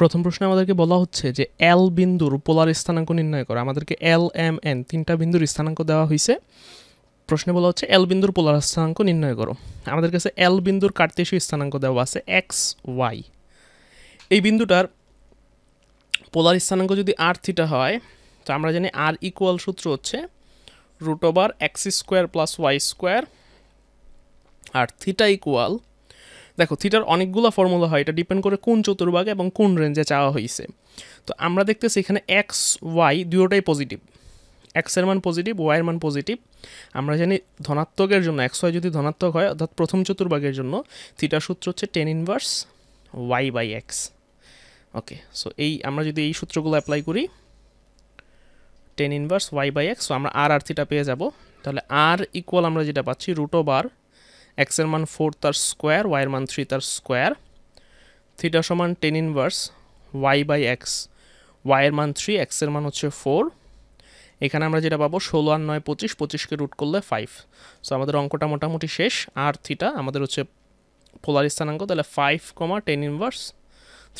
প্রথম প্রশ্নে আমাদেরকে বলা হচ্ছে যে এল বিন্দুর পোলার স্থানাঙ্ক নির্ণয় করো আমাদেরকে এল এম এন তিনটা বিন্দুর স্থানাঙ্ক দেওয়া হয়েছে প্রশ্নে বলা হচ্ছে এল বিন্দুর পোলার স্থানাঙ্ক নির্ণয় করো আমাদের কাছে এল বিন্দুর কার্তেশীয় স্থানাঙ্ক দেওয়া আছে এক্স ওয়াই এই বিন্দুটার পোলার স্থানাঙ্ক যদি আর থিটা হয় তো আমরা জানি আর ইকুয়াল সূত্র হচ্ছে root over x square plus y square আর থিটা ইকুয়াল দেখো থিটার অনেকগুলো ফর্মুলা হয় এটা ডিপেন্ড করে কোন চতুর্ভাগ এবং কোন রেঞ্জে চাওয়া হয়েছে তো আমরা দেখতেছি এখানে এক্স ওয়াই দুটোটাই পজিটিভ এক্সের মান পজিটিভ ওয়াইয়ের মান পজিটিভ আমরা জানি ধনাত্মকের জন্য এক্স ওয়াই যদি ধনাত্মক হয় অর্থাৎ প্রথম চতুর্ভাগের জন্য থিটার সূত্র হচ্ছে tan inverse y by x okay so এই আমরা যদি এই সূত্রগুলো অ্যাপ্লাই করি tan inverse y by x so আমরা আর আর থিটা পেয়ে যাব তাহলে আর ইকুয়াল আমরা যেটা পাচ্ছি রুটো বার এক্সের মান ফোর তার স্কোয়ার ওয়াইয়ের মান থ্রি তার স্কোয়ার থিটা সমান tan inverse y by x ওয়াইয়ের মান থ্রি এক্সের মান হচ্ছে ফোর এখানে আমরা যেটা পাবো ষোলো আর নয় পঁচিশ পঁচিশকে রুট করলে ফাইভ সো আমাদের অঙ্কটা মোটামুটি শেষ আর থিটা আমাদের হচ্ছে পোলার স্থানাঙ্ক তাহলে five comma tan inverse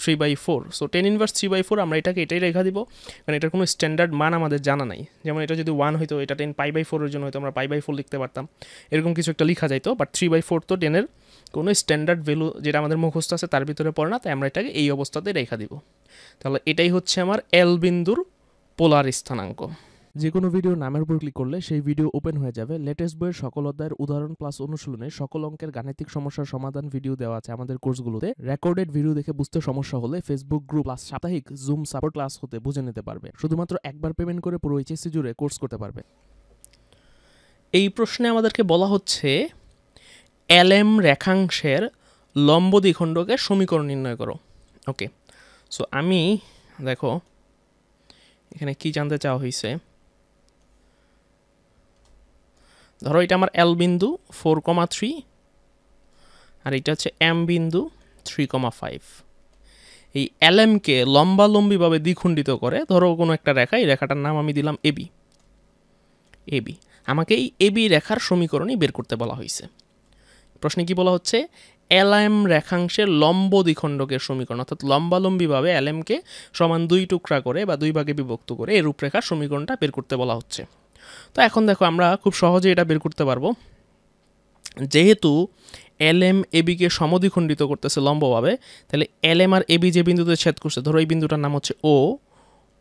three by four so tan inverse three by four আমরা এটাকে এটাই রেখা দিব কারণ মানে এটার কোনো স্ট্যান্ডার্ড মান আমাদের জানা নাই যেমন এটা যদি ওয়ান হয়তো এটা টেন পাই বাই ফোরের জন্য হয়তো আমরা পাই বাই ফোর লিখতে পারতাম এরকম কিছু একটা লিখা যাইতো বাট থ্রি বাই ফোর তো টেনের কোনো স্ট্যান্ডার্ড ভ্যালু যেটা আমাদের মুখস্থ আছে তার ভিতরে পড়ে না তাই আমরা এটাকে এই অবস্থাতে রেখা দিব তাহলে এটাই হচ্ছে আমার এল বিন্দুর পোলার স্থানাঙ্ক যে কোনো ভিডিও নামের উপর ক্লিক করলে সেই ভিডিও ওপেন হয়ে যাবে লেটেস্ট বইয়ের সকল অধ্যায়ের উদাহরণ প্লাস অনুশীলনে সকল অঙ্কের গাণিতিক সমস্যার সমাধান ভিডিও দেওয়া আছে আমাদের কোর্সগুলোতে রেকর্ডেড ভিডিও দেখে বুঝতে সমস্যা হলে ফেসবুক গ্রুপ প্লাস সাপ্তাহিক জুম সাপোর্ট ক্লাস হতে বুঝে নিতে পারবে শুধুমাত্র একবার পেমেন্ট করে পুরো এইচএসসি জুড়ে কোর্স করতে পারবে এই প্রশ্নে আমাদেরকে বলা হচ্ছে এলএম রেখাংশের লম্ব দ্বিখণ্ডকে সমীকরণ নির্ণয় করো ওকে সো আমি দেখো এখানে কি জানতে চাওয়া হয়েছে ধরো এটা আমার এল বিন্দু ফোর কমা থ্রি আর এটা হচ্ছে এম বিন্দু থ্রি কমা ফাইভ এই এল এমকে লম্বালম্বিভাবে দ্বিখণ্ডিত করে ধরো কোনো একটা রেখা এই রেখাটার নাম আমি দিলাম এবি এবি আমাকে এই এবি রেখার সমীকরণই বের করতে বলা হয়েছে প্রশ্নে কি বলা হচ্ছে এল এম রেখাংশের লম্ব দ্বিখণ্ডকের সমীকরণ অর্থাৎ লম্বালম্বিভাবে এল এমকে সমান দুই টুকরা করে বা দুই ভাগে বিভক্ত করে এই রূপরেখার সমীকরণটা বের করতে বলা হচ্ছে তো এখন দেখো আমরা খুব সহজে এটা বের করতে পারবো যেহেতু এল এম এবিকে সমদ্বিখণ্ডিত করতেছে লম্বভাবে তাহলে এল এম আর এবি যে বিন্দুতে ছেদ করছে ধরো এই বিন্দুটার নাম হচ্ছে ও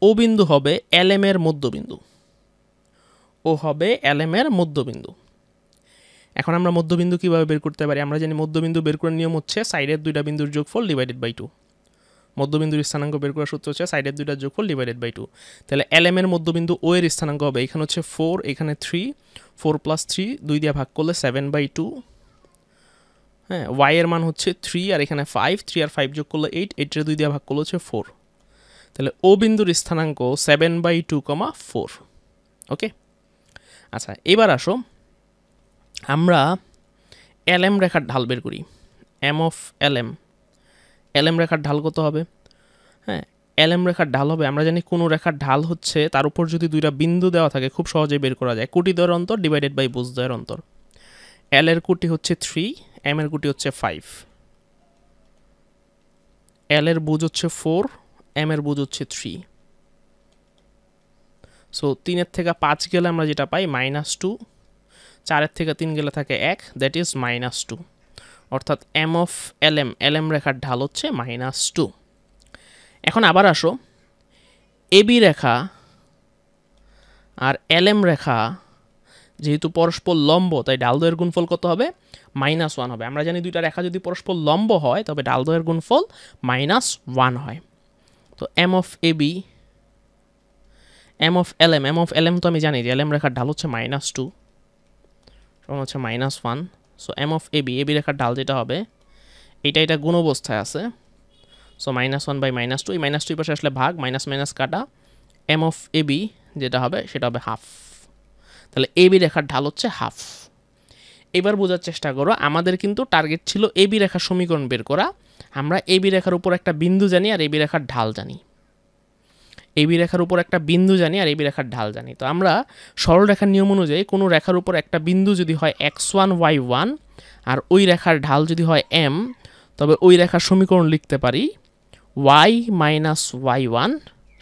ও বিন্দু হবে এল এম এর মধ্যবিন্দু ও হবে এল এম এর মধ্যবিন্দু এখন আমরা মধ্যবিন্দু কীভাবে বের করতে পারি আমরা জানি মধ্যবিন্দু বের করার নিয়ম হচ্ছে সাইডের দুইটা বিন্দুর যোগফল ডিভাইডেড বাই টু মধ্যবিন্দুর স্থানাঙ্ক বের করার সূত্র হচ্ছে সাইডের দুইটা যোগফল ডিভাইডেড বাই টু তাহলে এল এম এর মধ্যবিন্দু ও এর স্থানাঙ্ক হবে এখানে হচ্ছে ফোর এখানে থ্রি ফোর প্লাস থ্রি দুই দিয়ে ভাগ করলে সেভেন বাই টু হ্যাঁ ওয়াই এর মান হচ্ছে থ্রি আর এখানে ফাইভ থ্রি আর ফাইভ যোগ করলে এইট এইটের দুই দিয়ে ভাগ করলে হচ্ছে ফোর তাহলে ও বিন্দুর স্থানাঙ্ক seven by two comma four okay আচ্ছা এবার আসো আমরা এল এম রেখার ঢাল বের করি M of L M LM রেখার ঢাল কত হবে হ্যাঁ এলএম রেখার ঢাল হবে আমরা জানি কোনো রেখার ঢাল হচ্ছে তার উপর যদি দুইটা বিন্দু দেওয়া থাকে খুব সহজেই বের করা যায় কোটি দয়ের অন্তর ডিভাইডেড বাই বুজ দয়ের অন্তর এল এর কোটি হচ্ছে থ্রি এম এর কোটি হচ্ছে ফাইভ এল এর হচ্ছে ফোর এম এর বুজ হচ্ছে থ্রি সো তিনের থেকে পাঁচ গেলে আমরা যেটা পাই মাইনাস টু চারের থেকে তিন গেলে থাকে এক দ্যাট ইজ মাইনাস টু অর্থাৎ M of L M L M রেখার ঢাল হচ্ছে মাইনাস টু এখন আবার আসো এবি রেখা আর এল এম রেখা যেহেতু পরস্পর লম্ব তাই ডালদয়ের গুণফল কত হবে মাইনাস ওয়ান হবে আমরা জানি দুইটা রেখা যদি পরস্পর লম্ব হয় তবে ডালদয়ের গুণফল মাইনাস ওয়ান হয় তো M of A B M of L M M of L M তো আমি জানি যে এল এম রেখার ঢাল হচ্ছে মাইনাস টু হচ্ছে minus one so M of AB AB রেখার ঢাল যেটা হবে এটা এটা গুণ অবস্থায় আছে so minus one by minus two এই মাইনাস টু পাশে আসলে ভাগ মাইনাস মাইনাস কাটা এম অফ এবি যেটা হবে সেটা হবে হাফ তাহলে এবি রেখার ঢাল হচ্ছে হাফ এবার বোঝার চেষ্টা করো আমাদের কিন্তু টার্গেট ছিল এবি রেখার সমীকরণ বের করা আমরা এবি রেখার উপর একটা বিন্দু জানি আর এবি রেখার ঢাল জানি এবি রেখার উপর একটা বিন্দু জানি আর এবি রেখার ঢাল জানি তো আমরা সরল রেখার নিয়ম অনুযায়ী কোনো রেখার উপর একটা বিন্দু যদি হয় এক্স ওয়ান ওয়াই ওয়ান আর ওই রেখার ঢাল যদি হয় এম তবে ওই রেখার সমীকরণ লিখতে পারি ওয়াই মাইনাস ওয়াই ওয়ান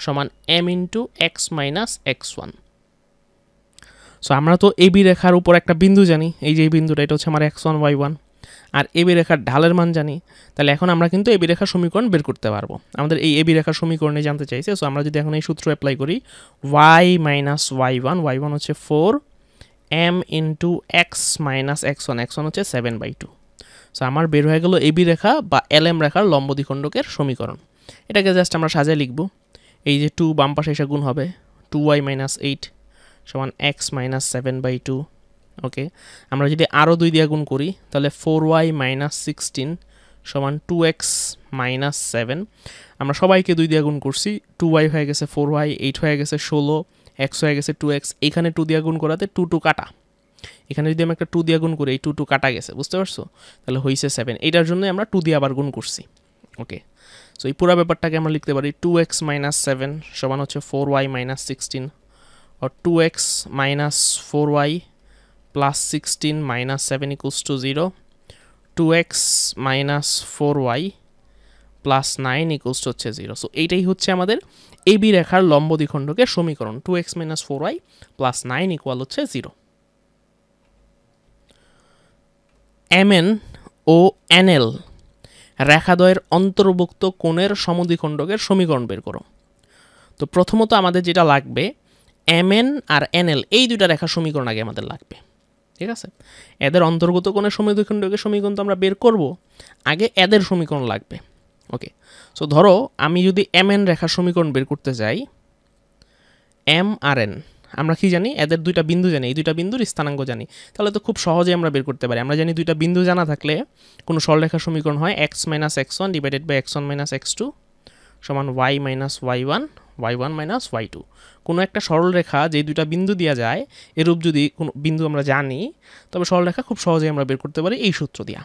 সমান M into x minus x one so আমরা তো এবি রেখার উপর একটা বিন্দু জানি এই যে বিন্দুটা এটা হচ্ছে আমার এক্স ওয়ান ওয়াই ওয়ান আর এবি রেখার ঢালের মান জানি তাহলে এখন আমরা কিন্তু এবি রেখার সমীকরণ বের করতে পারবো আমাদের এই এবি রেখার সমীকরণে জানতে চাইছে সো আমরা যদি এখন এই সূত্র অ্যাপ্লাই করি y minus y one y one হচ্ছে four M into x minus x one x one হচ্ছে সেভেন বাই টু সো আমার বের হয়ে গেল এবি রেখা বা এল এম রেখার লম্বদিখণ্ডকের সমীকরণ এটাকে জাস্ট আমরা সাজায় লিখব এই যে টু বাম পাশে এসে গুণ হবে টু ওয়াই মাইনাস এইট সমান x minus seven by two okay আমরা যদি আরও দুই দিয়ে গুণ করি তাহলে ফোর ওয়াই মাইনাস সিক্সটিন সমান টু এক্স মাইনাস সেভেন আমরা সবাইকে দুই দিয়ে গুণ করছি টু ওয়াই হয়ে গেছে ফোর ওয়াই এইট হয়ে গেছে ষোলো এক্স হয়ে গেছে টু এক্স এখানে টু দিয়ে গুণ করাতে টু টু কাটা এখানে যদি আমি একটা টু দিয়ে গুণ করি এই টু টু কাটা গেছে বুঝতে পারছো তাহলে হয়েছে সেভেন এইটার জন্যই আমরা টু দিয়ে আবার গুণ করছি ওকে সো এই পুরো ব্যাপারটাকে আমরা লিখতে পারি টু এক্স মাইনাস সেভেন সমান হচ্ছে ফোর ওয়াই মাইনাস সিক্সটিন আর two x minus four y plus 16 minus 7 equals to 0 2x minus 4y plus nine equals হচ্ছে জিরো সো এইটাই হচ্ছে আমাদের এবি রেখার লম্ব দ্বিখণ্ডকের সমীকরণ two x minus four y plus nine equal হচ্ছে জিরো এম এন ও এনএল রেখাদ্বয়ের অন্তর্ভুক্ত কোণের সমদ্বিখণ্ডকের সমীকরণ বের করো তো প্রথমত আমাদের যেটা লাগবে এম এন আর এনএল এই দুইটা রেখার সমীকরণ আগে আমাদের লাগবে ঠিক আছে এদের অন্তর্গত কোনো সমীখণ্ডকের সমীকরণ তো আমরা বের করব আগে এদের সমীকরণ লাগবে ওকে সো ধরো আমি যদি এম এন রেখার সমীকরণ বের করতে যাই এম আর এন আমরা কি জানি এদের দুইটা বিন্দু জানি এই দুইটা বিন্দুর স্থানাঙ্ক জানি তাহলে তো খুব সহজে আমরা বের করতে পারি আমরা জানি দুইটা বিন্দু জানা থাকলে কোনো সরলরেখার সমীকরণ হয় x minus x one divided by x one minus x two সমান y minus y one y one minus y two কোনো একটা সরলরেখা যে দুইটা বিন্দু দেওয়া যায় এরূপ যদি কোনো বিন্দু আমরা জানি তবে সরলরেখা খুব সহজেই আমরা বের করতে পারি এই সূত্র দিয়া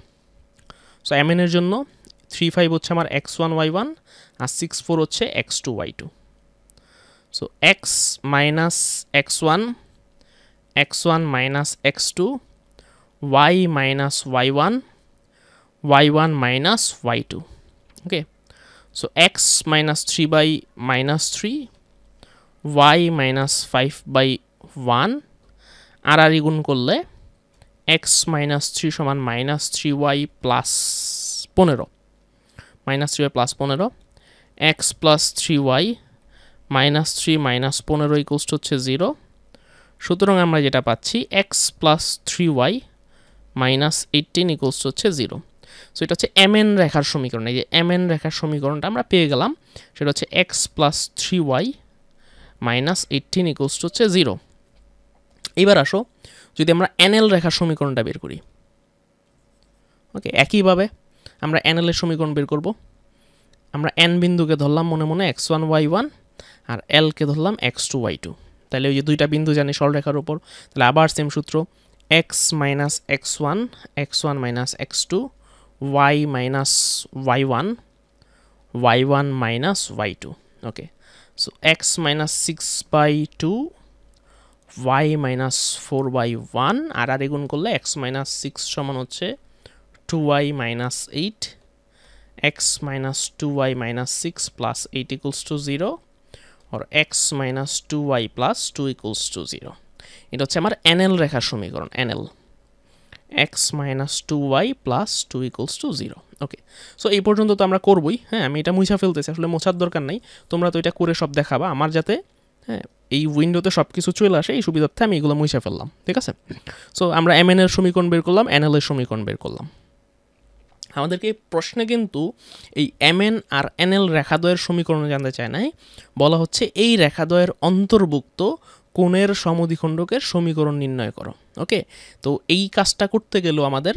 সো এম এর জন্য থ্রি ফাইভ হচ্ছে আমার এক্স ওয়ান ওয়াই ওয়ান আর সিক্স ফোর হচ্ছে x two y two so x minus x one x one minus x two y minus y one y one minus y two okay so x minus 3 by minus 3 y minus 5 by 1 আর আর গুণ করলে x minus three সমান minus three y plus পনেরো minus three y plus পনেরো x plus three y minus three minus পনেরো equals হচ্ছে zero সুতরাং আমরা যেটা পাচ্ছি x plus three y minus eighteen equals হচ্ছে জিরো সো এটা হচ্ছে এম এন রেখার সমীকরণ এই যে এম এন রেখার সমীকরণটা আমরা পেয়ে গেলাম সেটা হচ্ছে x plus three y minus eighteen equals to হচ্ছে জিরো এবার আসো যদি আমরা এনএল রেখার সমীকরণটা বের করি ওকে একইভাবে আমরা এনএলের সমীকরণ বের করব আমরা এন বিন্দুকে ধরলাম মনে মনে এক্স ওয়ান ওয়াই ওয়ান আর এলকে ধরলাম এক্স টু ওয়াই টু তাহলে ওই যে দুইটা বিন্দু জানি সরলরেখার উপর তাহলে আবার সেম সূত্র x minus x one x one minus x two y minus y1 y1 minus y2 okay so x minus 6 by 2 y minus 4 by 1 আর আর এগুণ করলে x minus 6 সমান হচ্ছে 2y minus 8 x minus 2y minus 6 plus 8 equals to 0 or x minus 2y plus 2 equals to 0 এটা হচ্ছে আমার NL রেখার সমীকরণ nl x minus two y plus two equals to zero okay so এই পর্যন্ত তো আমরা করবই হ্যাঁ আমি এটা মুছা ফেলতেছি আসলে মোছার দরকার নাই তোমরা তো এটা করে সব দেখাবা আমার যাতে হ্যাঁ এই উইন্ডোতে সব কিছু চলে আসে এই সুবিধার্থে আমি এগুলো মুছা ফেললাম ঠিক আছে সো আমরা এম এর সমীকরণ বের করলাম এন এর সমীকরণ বের করলাম আমাদেরকে প্রশ্নে কিন্তু এই এম এন আর এন এল রেখাদ্বয়ের সমীকরণ জানতে চায় নাই বলা হচ্ছে এই রেখাদ্বয়ের অন্তর্ভুক্ত কোণের সমদ্বিখণ্ডকের সমীকরণ নির্ণয় করো ওকে তো এই কাজটা করতে গেলেও আমাদের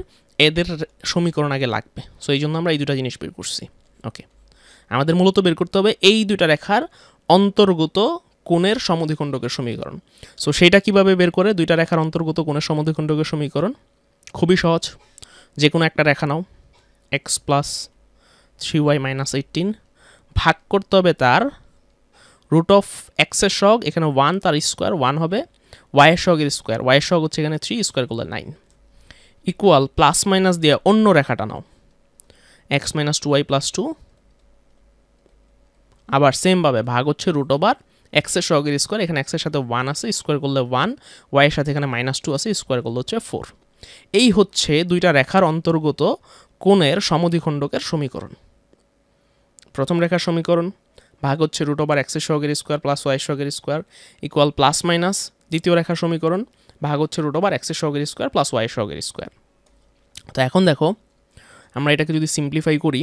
এদের সমীকরণ আগে লাগবে সো এই জন্য আমরা এই দুটা জিনিস বের করছি ওকে আমাদের মূলত বের করতে হবে এই দুটা রেখার অন্তর্গত কোণের সমদ্বিখণ্ডকের সমীকরণ সো সেটা কিভাবে বের করে দুইটা রেখার অন্তর্গত কোণের সমদ্বিখণ্ডকের সমীকরণ খুবই সহজ যে কোনো একটা রেখা নাও x plus three y minus eighteen ভাগ করতে হবে তার রুট অফ এক্সের সহগ এখানে ওয়ান তার স্কোয়ার ওয়ান হবে ওয়াইয়ের সহগের স্কোয়ার ওয়াইয়ের সহগ হচ্ছে এখানে থ্রি স্কোয়ার করলে নাইন ইকুয়াল প্লাস মাইনাস দিয়ে অন্য রেখাটা নাও x minus two y plus two আবার সেমভাবে ভাগ হচ্ছে রুট ওভার এক্সের সহগের স্কোয়ার এখানে এক্সের সাথে ওয়ান আছে স্কোয়ার করলে ওয়ান ওয়াইয়ের সাথে এখানে মাইনাস টু আছে স্কোয়ার করলে হচ্ছে ফোর এই হচ্ছে দুইটা রেখার অন্তর্গত কোণের সমধিখণ্ডকের সমীকরণ প্রথম রেখার সমীকরণ ভাগ হচ্ছে রুট ওভার এক্সের সহগের স্কোয়ার প্লাস ওয়াই সহগের স্কোয়ার ইকুয়াল প্লাস মাইনাস দ্বিতীয় রেখা সমীকরণ ভাগ হচ্ছে রুট ওভার এক্সের সহগের স্কোয়ার প্লাস ওয়াই সহগের স্কোয়ার তো এখন দেখো আমরা এটাকে যদি সিম্পলিফাই করি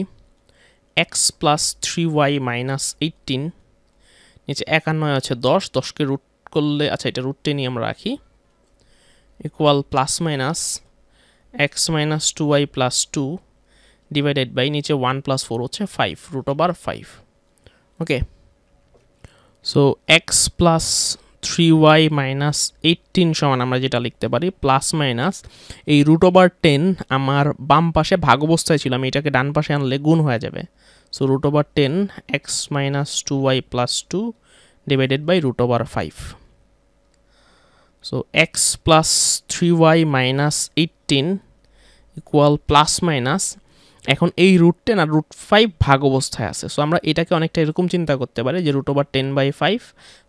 x plus three y minus eighteen নিচে একান্ন আছে দশ দশকে রুট করলে আচ্ছা এটা রুট টেনই আমরা রাখি equal plus minus x minus two y plus two divided by নিচে ওয়ান প্লাস ফোর হচ্ছে five root over five okay so x plus 3y minus eighteen সমান আমরা যেটা লিখতে পারি প্লাস মাইনাস এই রুট ওভার টেন আমার বাম পাশে ভাগ অবস্থায় ছিল আমি এটাকে ডান পাশে আনলে গুণ হয়ে যাবে so root over ten x minus two y plus two divided by root over five so x plus three y minus eighteen equal plus minus এখন এই রুট টেন আর রুট ফাইভ ভাগ অবস্থায় আছে সো আমরা এটাকে অনেকটা এরকম চিন্তা করতে পারি যে root over ten by five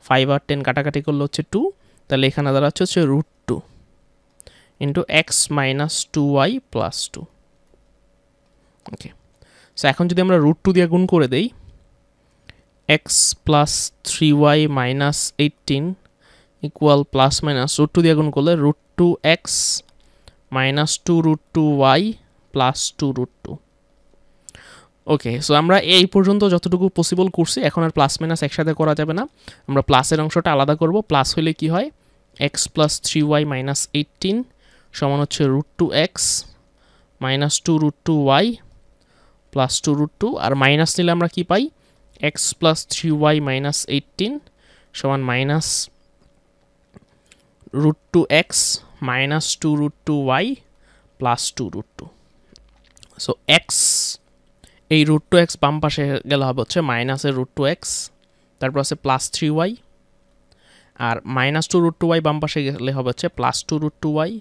five আর টেন কাটাকাটি করলে হচ্ছে টু তাহলে এখানে হচ্ছে হচ্ছে root two into x minus two y plus two okay so এখন যদি আমরা রুট টু দিয়ে গুণ করে দেই x plus three y minus eighteen equal plus minus root two দিয়ে গুণ করলে root two x minus two root two y plus two root two okay so আমরা এই পর্যন্ত যতটুকু পসিবল করছি এখন আর প্লাস মাইনাস একসাথে করা যাবে না আমরা প্লাসের অংশটা আলাদা করব প্লাস হলে কি হয় x plus three y minus eighteen সমান হচ্ছে root two x minus two root two y plus two root two আর মাইনাস নিলে আমরা কি পাই x plus three y minus eighteen সমান minus root two x minus two root two y plus two root two so x এই root two x বাম পাশে গেলে হবে হচ্ছে মাইনাসের রুট টু এক্স তারপর আছে প্লাস থ্রি ওয়াই আর minus two root two y বাম পাশে গেলে হবে হচ্ছে plus two root two y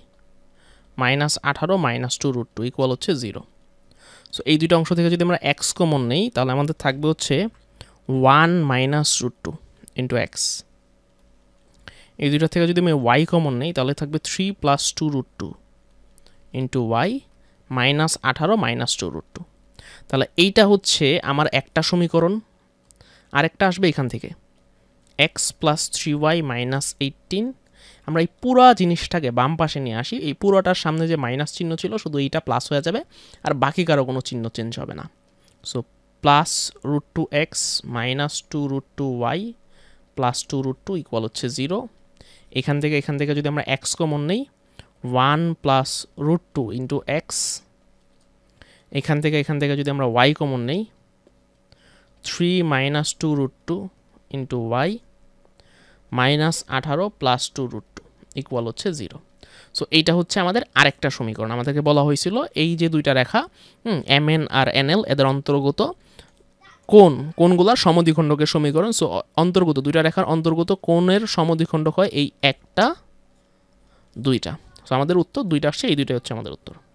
minus আঠারো minus two root two equal হচ্ছে জিরো সো এই দুটো অংশ থেকে যদি আমরা এক্স কমন নেই তাহলে আমাদের থাকবে হচ্ছে one minus root two into x এই দুটো থেকে যদি আমি ওয়াই কমন নেই তাহলে থাকবে three plus two root two into y minus আঠারো মাইনাস টু রুট টু তাহলে এইটা হচ্ছে আমার একটা সমীকরণ আরেকটা আসবে এখান থেকে x plus three y minus eighteen আমরা এই পুরো জিনিসটাকে বাম পাশে নিয়ে আসি এই পুরোটার সামনে যে মাইনাস চিহ্ন ছিল শুধু এইটা প্লাস হয়ে যাবে আর বাকি কারো কোনো চিহ্ন চেঞ্জ হবে না so plus root two x minus two root two y plus two root two equal হচ্ছে জিরো এখান থেকে এখান থেকে যদি আমরা এক্স কমন নেই one plus root two into x এখান থেকে এখান থেকে যদি আমরা ওয়াই কমন নেই three minus two root two into y minus আঠারো plus two root two equal হচ্ছে জিরো সো এইটা হচ্ছে আমাদের আরেকটা সমীকরণ আমাদেরকে বলা হয়েছিল এই যে দুইটা রেখা হুম এম এন আর এন এল এদের অন্তর্গত কোন কোনগুলার সমদ্বিখণ্ডকের সমীকরণ সো অন্তর্গত দুইটা রেখার অন্তর্গত কোনের সমদ্বিখণ্ডক হয় এই একটা দুইটা সো আমাদের উত্তর দুইটা আসছে এই দুইটাই হচ্ছে আমাদের উত্তর